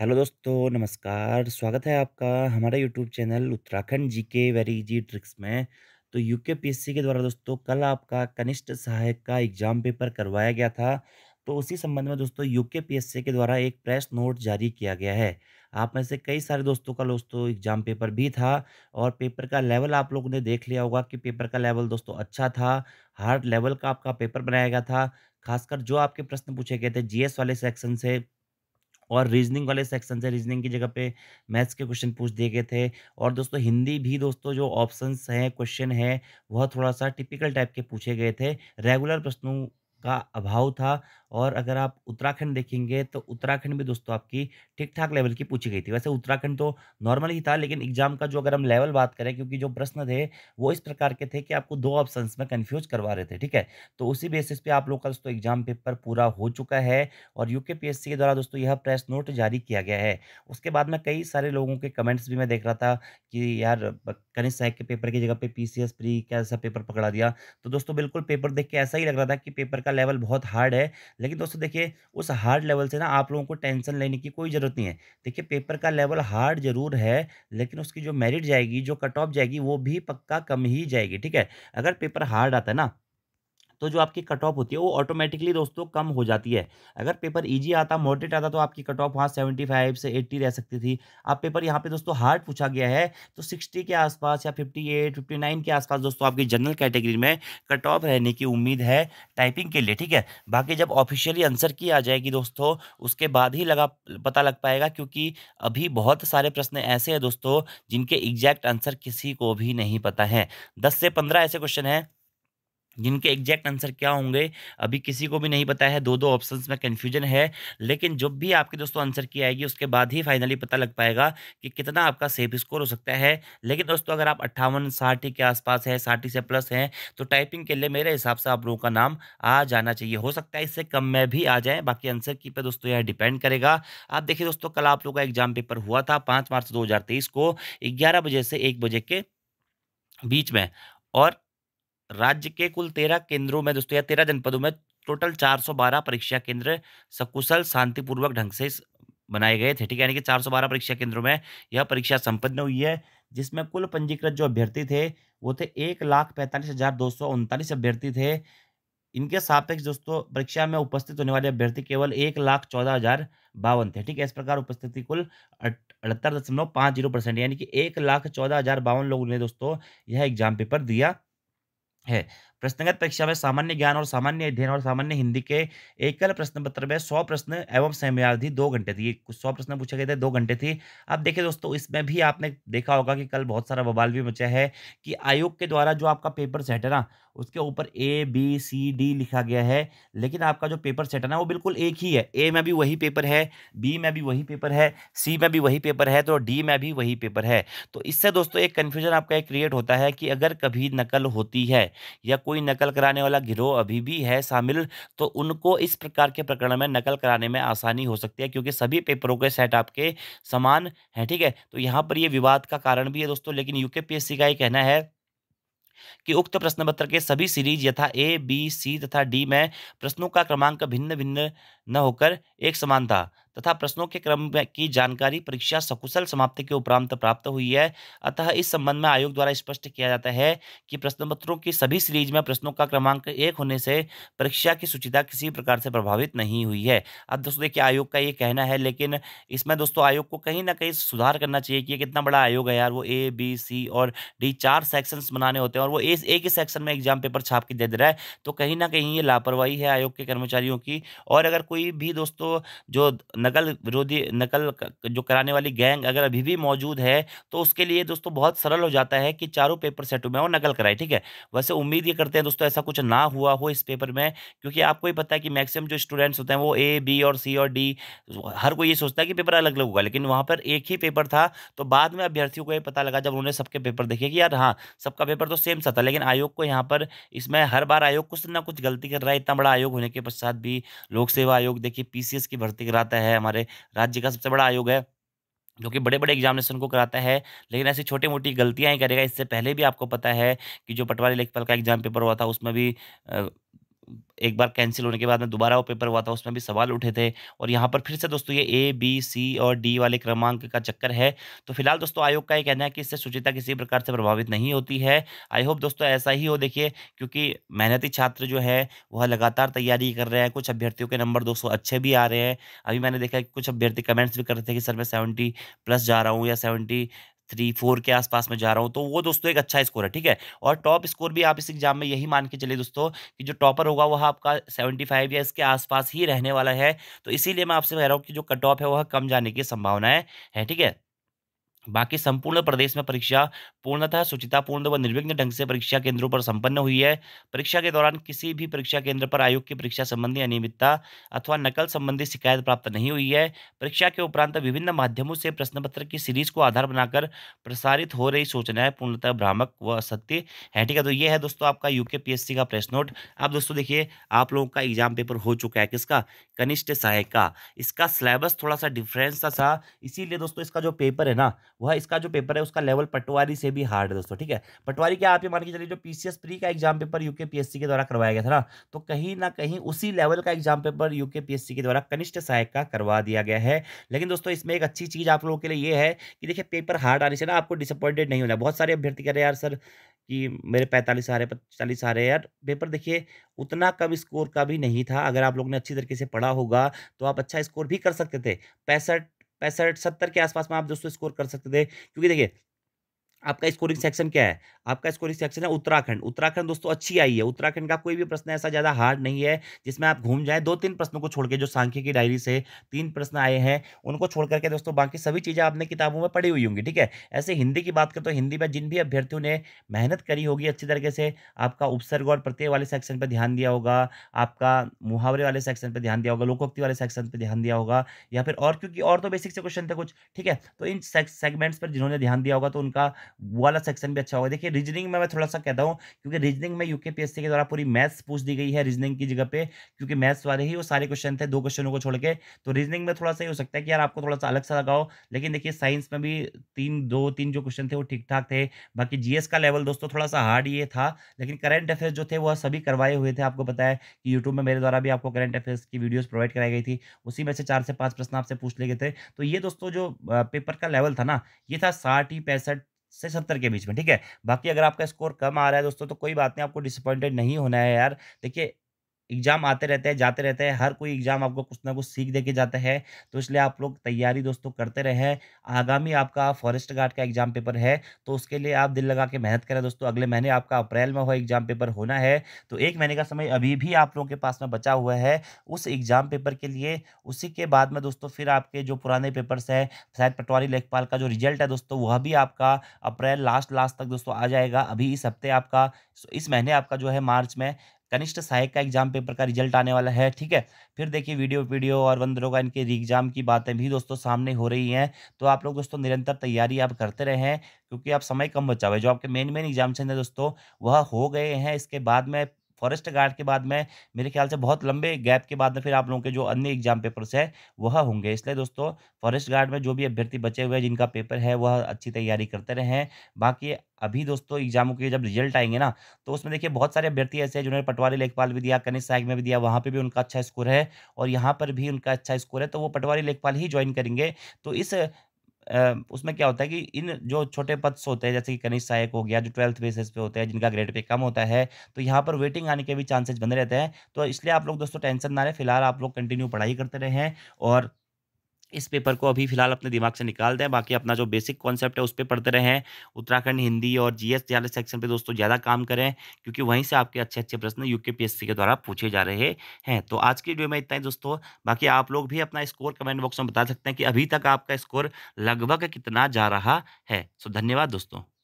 Hello दोस्तों नमस्कार स्वागत है आपका हमारा यूट्यूब चैनल उत्तराखंड जी के वेरी इजी ट्रिक्स में तो यूके पीएससी के द्वारा दोस्तों कल आपका कनिष्ठ सहायक का एग्ज़ाम पेपर करवाया गया था तो उसी संबंध में दोस्तों यूके पीएससी के द्वारा एक प्रेस नोट जारी किया गया है आप में से कई सारे दोस्तों का दोस्तों एग्ज़ाम पेपर भी था और पेपर का लेवल आप लोगों ने देख लिया होगा कि पेपर का लेवल दोस्तों अच्छा था हार्ड लेवल का आपका पेपर बनाया गया था खासकर जो आपके प्रश्न पूछे गए थे जीएस वाले सेक्शन से और रीजनिंग वाले सेक्शन से रीजनिंग की जगह पे मैथ्स के क्वेश्चन पूछ दिए गए थे और दोस्तों हिंदी भी दोस्तों जो ऑप्शंस हैं क्वेश्चन है वह थोड़ा सा टिपिकल टाइप के पूछे गए थे रेगुलर प्रश्नों का अभाव था और अगर आप उत्तराखंड देखेंगे तो उत्तराखंड भी दोस्तों आपकी ठीक ठाक लेवल की पूछी गई थी वैसे उत्तराखंड तो नॉर्मल ही था लेकिन एग्जाम का जो अगर हम लेवल बात करें क्योंकि जो प्रश्न थे वो इस प्रकार के थे कि आपको दो ऑप्शन में कन्फ्यूज करवा रहे थे ठीक है तो उसी बेसिस पर आप लोग का दोस्तों एग्जाम पेपर पूरा हो चुका है और यूके के द्वारा दोस्तों यह प्रेस नोट जारी किया गया है उसके बाद में कई सारे लोगों के कमेंट्स भी मैं देख रहा था कि यार कनिष सहायक के पेपर की जगह पे पीसीएस प्री कैसा पेपर पकड़ा दिया तो दोस्तों बिल्कुल पेपर देख के ऐसा ही लग रहा था कि पेपर का लेवल बहुत हार्ड है लेकिन दोस्तों देखिए उस हार्ड लेवल से ना आप लोगों को टेंशन लेने की कोई ज़रूरत नहीं है देखिए पेपर का लेवल हार्ड जरूर है लेकिन उसकी जो मेरिट जाएगी जो कट ऑफ जाएगी वो भी पक्का कम ही जाएगी ठीक है अगर पेपर हार्ड आता है ना तो जो आपकी कट ऑफ होती है वो ऑटोमेटिकली दोस्तों कम हो जाती है अगर पेपर ईजी आता मॉडरेट आता तो आपकी कट ऑफ वहाँ सेवेंटी फाइव से एट्टी रह सकती थी आप पेपर यहाँ पे दोस्तों हार्ड पूछा गया है तो सिक्सटी के आसपास या फिफ्टी एट फिफ्टी नाइन के आसपास दोस्तों आपकी जनरल कैटेगरी में कट ऑफ रहने की उम्मीद है टाइपिंग के लिए ठीक है बाकी जब ऑफिशियली आंसर की आ जाएगी दोस्तों उसके बाद ही लगा पता लग पाएगा क्योंकि अभी बहुत सारे प्रश्न ऐसे हैं दोस्तों जिनके एग्जैक्ट आंसर किसी को भी नहीं पता है दस से पंद्रह ऐसे क्वेश्चन हैं जिनके एग्जैक्ट आंसर क्या होंगे अभी किसी को भी नहीं पता है दो दो ऑप्शंस में कन्फ्यूजन है लेकिन जब भी आपके दोस्तों आंसर की आएगी उसके बाद ही फाइनली पता लग पाएगा कि कितना आपका सेफ स्कोर हो सकता है लेकिन दोस्तों अगर आप अट्ठावन साठ के आसपास है साठ से प्लस हैं तो टाइपिंग के लिए मेरे हिसाब से आप लोगों का नाम आ जाना चाहिए हो सकता है इससे कम में भी आ जाए बाकी आंसर की पर दोस्तों यह डिपेंड करेगा आप देखिए दोस्तों कल आप लोगों का एग्जाम पेपर हुआ था पाँच मार्च दो को ग्यारह बजे से एक बजे के बीच में और राज्य के कुल तेरह केंद्रों में दोस्तों या तेरह जनपदों में टोटल चार सौ बारह परीक्षा केंद्र सकुशल शांतिपूर्वक ढंग से बनाए गए थे ठीक है यानी कि चार सौ बारह परीक्षा केंद्रों में यह परीक्षा संपन्न हुई है जिसमें कुल पंजीकृत जो अभ्यर्थी थे वो थे एक लाख पैंतालीस हजार दो सौ उनतालीस अभ्यर्थी थे इनके सापेक्ष दोस्तों परीक्षा में उपस्थित होने वाले अभ्यर्थी केवल एक लाख चौदह हजार बावन थे ठीक है इस प्रकार उपस्थिति कुल अठहत्तर दशमलव पाँच जीरो परसेंट यानी कि एक लाख चौदह हजार बावन लोगों ने दोस्तों यह एग्जाम पेपर दिया Hey. प्रश्नगत परीक्षा में सामान्य ज्ञान और सामान्य अध्ययन और सामान्य हिंदी के एकल प्रश्न पत्र में सौ प्रश्न एवं समयावधि दो घंटे थी कुछ सौ प्रश्न पूछे गए थे दो घंटे थी अब देखिए दोस्तों इसमें भी आपने देखा होगा कि कल बहुत सारा बवाल भी मचा है कि आयोग के द्वारा जो आपका पेपर सेट है ना उसके ऊपर ए बी सी डी लिखा गया है लेकिन आपका जो पेपर सेट है ना वो बिल्कुल एक ही है ए में भी वही पेपर है बी में भी वही पेपर है सी में भी वही पेपर है तो डी में भी वही पेपर है तो इससे दोस्तों एक कन्फ्यूजन आपका एक क्रिएट होता है कि अगर कभी नकल होती है या कोई नकल कराने वाला गिरोह अभी भी है शामिल तो उनको इस प्रकार के प्रकरण में नकल कराने में आसानी हो सकती है क्योंकि सभी पेपरों के सेट आपके समान हैं ठीक है तो यहाँ पर ये विवाद का कारण भी है दोस्तों लेकिन यूके का ये कहना है कि उक्त प्रश्न पत्र के सभी सीरीज यथा ए बी सी तथा डी में प्रश्नों का क्रमांक भिन्न भिन्न न होकर एक समान था तथा प्रश्नों के क्रम की जानकारी परीक्षा सकुशल समाप्ति के उपरांत प्राप्त हुई है अतः इस संबंध में आयोग द्वारा स्पष्ट किया जाता है कि प्रश्न पत्रों की सभी सीरीज में प्रश्नों का क्रमांक एक होने से परीक्षा की सुचिता किसी प्रकार से प्रभावित नहीं हुई है अब दोस्तों देखिए आयोग का ये कहना है लेकिन इसमें दोस्तों आयोग को कहीं ना कहीं सुधार करना चाहिए कि कितना बड़ा आयोग है यार वो ए बी सी और डी चार सेक्शन बनाने होते हैं और वो ए एक ही सेक्शन में एग्जाम पेपर छाप के दे दे रहा है तो कहीं ना कहीं ये लापरवाही है आयोग के कर्मचारियों की और अगर कोई कोई भी दोस्तों जो नकल विरोधी नकल जो कराने वाली गैंग अगर अभी भी मौजूद है तो उसके लिए दोस्तों बहुत सरल हो जाता है कि चारों पेपर सेट में वो नकल कराए ठीक है वैसे उम्मीद ये करते हैं दोस्तों ऐसा कुछ ना हुआ हो इस पेपर में क्योंकि आपको ही पता है कि मैक्सिमम जो स्टूडेंट्स होते हैं वो ए बी और सी और डी हर कोई ये सोचता है कि पेपर अलग अलग होगा लेकिन वहाँ पर एक ही पेपर था तो बाद में अभ्यर्थियों को ये पता लगा जब उन्होंने सबके पेपर देखे कि यार हाँ सबका पेपर तो सेम सा था लेकिन आयोग को यहाँ पर इसमें हर बार आयोग कुछ ना कुछ गलती कर रहा है इतना बड़ा आयोग होने के पश्चात भी लोक सेवा आयोग आयोग देखिए पीसीएस की भर्ती कराता है हमारे राज्य का सबसे बड़ा आयोग है जो कि बड़े बड़े एग्जामिनेशन को कराता है लेकिन ऐसी छोटी मोटी गलतियाँ ही करेगा इससे पहले भी आपको पता है कि जो पटवारी लेखपाल का एग्जाम पेपर हुआ था उसमें भी एक बार कैंसिल होने के बाद में दोबारा वो पेपर हुआ था उसमें भी सवाल उठे थे और यहाँ पर फिर से दोस्तों ये ए बी सी और डी वाले क्रमांक का चक्कर है तो फिलहाल दोस्तों आयोग का ये कहना है कि इससे सुचिता किसी प्रकार से प्रभावित नहीं होती है आई होप दोस्तों ऐसा ही हो देखिए क्योंकि मेहनती छात्र जो है वह लगातार तैयारी कर रहे हैं कुछ अभ्यर्थियों के नंबर दोस्तों अच्छे भी आ रहे हैं अभी मैंने देखा कि कुछ अभ्यर्थी कमेंट्स भी कर रहे थे कि सर मैं सेवेंटी प्लस जा रहा हूँ या सेवेंटी थ्री फोर के आसपास में जा रहा हूँ तो वो दोस्तों एक अच्छा स्कोर है ठीक है और टॉप स्कोर भी आप इस एग्जाम में यही मान के चलिए दोस्तों कि जो टॉपर होगा वह आपका सेवेंटी फाइव या इसके आसपास ही रहने वाला है तो इसीलिए मैं आपसे कह रहा हूँ कि जो कट ऑफ है वह कम जाने की संभावना है ठीक है बाकी संपूर्ण प्रदेश में परीक्षा पूर्णतः शुचितापूर्ण व निर्विघ्न ढंग से परीक्षा केंद्रों पर संपन्न हुई है परीक्षा के दौरान किसी भी परीक्षा केंद्र पर आयोग की परीक्षा संबंधी अनियमितता अथवा नकल संबंधी शिकायत प्राप्त नहीं हुई है परीक्षा के उपरांत विभिन्न माध्यमों से प्रश्न पत्र की सीरीज को आधार बनाकर प्रसारित हो रही सूचनाएं पूर्णतः भ्रामक व असत्य है ठीक है तो ये है दोस्तों आपका यूके पीएससी का प्रेस नोट अब दोस्तों देखिए आप लोगों का एग्जाम पेपर हो चुका है किसका कनिष्ठ सहायक का इसका सिलेबस थोड़ा सा डिफरेंस था इसीलिए दोस्तों इसका जो पेपर है ना वह इसका जो पेपर है उसका लेवल पटवारी से भी हार्ड है दोस्तों ठीक है पटवारी क्या आप ये मान के चलिए जो पीसीएस प्री का एग्जाम पेपर यूके पीएससी के द्वारा करवाया गया था ना तो कहीं ना कहीं उसी लेवल का एग्जाम पेपर यूके पीएससी के द्वारा कनिष्ठ सहायक का करवा दिया गया है लेकिन दोस्तों इसमें एक अच्छी चीज़ आप लोगों के लिए यह है कि देखिए पेपर हार्ड आने से ना आपको डिसअपॉइंटेड नहीं होना बहुत सारे अभ्यर्थी कह रहे हैं यार सर कि मेरे पैंतालीस आ रहे चालीस आ रहे यार पेपर देखिए उतना कम स्कोर का भी नहीं था अगर आप लोग ने अच्छी तरीके से पढ़ा होगा तो आप अच्छा स्कोर भी कर सकते थे पैंसठ पैंसठ सत्तर के आसपास में आप दोस्तों स्कोर कर सकते थे क्योंकि देखिए आपका स्कोरिंग सेक्शन क्या है आपका स्कोरिंग सेक्शन है उत्तराखंड उत्तराखंड दोस्तों अच्छी आई है उत्तराखंड का कोई भी प्रश्न ऐसा ज़्यादा हार्ड नहीं है जिसमें आप घूम जाए दो तीन प्रश्नों को छोड़ के जो सांख्य की डायरी से तीन प्रश्न आए हैं उनको छोड़ करके दोस्तों बाकी सभी चीज़ें आपने किताबों में पढ़ी हुई होंगी ठीक है ऐसे हिंदी की बात करें तो हिंदी में जिन भी अभ्यर्थियों ने मेहनत करी होगी अच्छी तरीके से आपका उपसर्ग और प्रत्यय वाले सेक्शन पर ध्यान दिया होगा आपका मुहावरे वाले सेक्शन पर ध्यान दिया होगा लोकोक्ति वाले सेक्शन पर ध्यान दिया होगा या फिर और क्योंकि और तो बेसिक से क्वेश्चन थे कुछ ठीक है तो इन सेगमेंट्स पर जिन्होंने ध्यान दिया होगा तो उनका वाला सेक्शन भी अच्छा होगा देखिए रीजनिंग में मैं थोड़ा सा कहता हूँ क्योंकि रीजनिंग में यूके पीएससी के द्वारा पूरी मैथ्स पूछ दी गई है रीजनिंग की जगह पे क्योंकि मैथ्स वाले ही वो सारे क्वेश्चन थे दो क्वेश्चनों को छोड़ के तो रीजनिंग में थोड़ा सा ही हो सकता है कि यार आपको थोड़ा सा अलग सा लगाओ लेकिन देखिए साइंस में भी तीन दो तीन जो क्वेश्चन थे वो ठीक ठाक थे बाकी जी का लेवल दोस्तों थोड़ा सा हार्ड ये था लेकिन करंट अफेयर्स जो थे वह सभी करवाए हुए थे आपको पता है कि यूट्यूब में मेरे द्वारा भी आपको करंट अफेयर्स की वीडियोज प्रोवाइड कराई गई थी उसी में से चार से पाँच प्रश्न आपसे पूछ ले गए थे तो ये दोस्तों जो पेपर का लेवल था ना ये था साठ ही पैंसठ से सत्तर के बीच में ठीक है बाकी अगर आपका स्कोर कम आ रहा है दोस्तों तो कोई बात नहीं आपको डिसअपॉइंटेड नहीं होना है यार देखिए एग्ज़ाम आते रहते हैं जाते रहते हैं हर कोई एग्ज़ाम आपको कुछ ना कुछ सीख दे के जाता है तो इसलिए आप लोग तैयारी दोस्तों करते रहें आगामी आपका फॉरेस्ट गार्ड का एग्ज़ाम पेपर है तो उसके लिए आप दिल लगा के मेहनत करें दोस्तों अगले महीने आपका अप्रैल में हुआ एग्ज़ाम पेपर होना है तो एक महीने का समय अभी भी आप लोगों के पास में बचा हुआ है उस एग्ज़ाम पेपर के लिए उसी के बाद में दोस्तों फिर आपके जो पुराने पेपर्स हैं शायद पटवारी लेखपाल का जो रिजल्ट है दोस्तों वह भी आपका अप्रैल लास्ट लास्ट तक दोस्तों आ जाएगा अभी इस हफ्ते आपका इस महीने आपका जो है मार्च में कनिष्ठ सहायक का एग्जाम पेपर का रिजल्ट आने वाला है ठीक है फिर देखिए वीडियो वीडियो और वंदरों का इनके एग्जाम की बातें भी दोस्तों सामने हो रही हैं तो आप लोग दोस्तों निरंतर तैयारी आप करते रहें क्योंकि आप समय कम बचा हुआ है जो आपके मेन मेन एग्जाम है दोस्तों वह हो गए हैं इसके बाद में फॉरेस्ट गार्ड के बाद में मेरे ख्याल से बहुत लंबे गैप के बाद में फिर आप लोगों के जो अन्य एग्जाम पेपर्स है वह होंगे इसलिए दोस्तों फॉरेस्ट गार्ड में जो भी अभ्यर्थी बचे हुए हैं जिनका पेपर है वह अच्छी तैयारी करते रहें बाकी अभी दोस्तों एग्जामों के जब रिजल्ट आएंगे ना तो उसमें देखिए बहुत सारे अभ्यर्थी ऐसे हैं जिन्होंने पटवारी लेखपाल भी दिया कनिष्ठ सहायक में भी दिया वहाँ पे भी उनका अच्छा स्कोर है और यहाँ पर भी उनका अच्छा स्कोर है तो वो पटवारी लेखपाल ही ज्वाइन करेंगे तो इस उसमें क्या होता है कि इन जो छोटे पद्स होते हैं जैसे कि कनिष्ठ सहायक हो गया जो ट्वेल्थ बेसिस पे होते हैं जिनका ग्रेड पे कम होता है तो यहाँ पर वेटिंग आने के भी चांसेज बने रहते हैं तो इसलिए आप लोग दोस्तों टेंशन ना रहे फिलहाल आप लोग कंटिन्यू पढ़ाई करते रहें और इस पेपर को अभी फिलहाल अपने दिमाग से निकाल दें बाकी अपना जो बेसिक कॉन्सेप्ट है उस पर पढ़ते रहें उत्तराखंड हिंदी और जीएस एस सेक्शन पे दोस्तों ज़्यादा काम करें क्योंकि वहीं से आपके अच्छे अच्छे प्रश्न यूकेपीएससी के द्वारा पूछे जा रहे हैं तो आज की वीडियो में इतना ही दोस्तों बाकी आप लोग भी अपना स्कोर कमेंट बॉक्स में बता सकते हैं कि अभी तक आपका स्कोर लगभग कितना जा रहा है सो धन्यवाद दोस्तों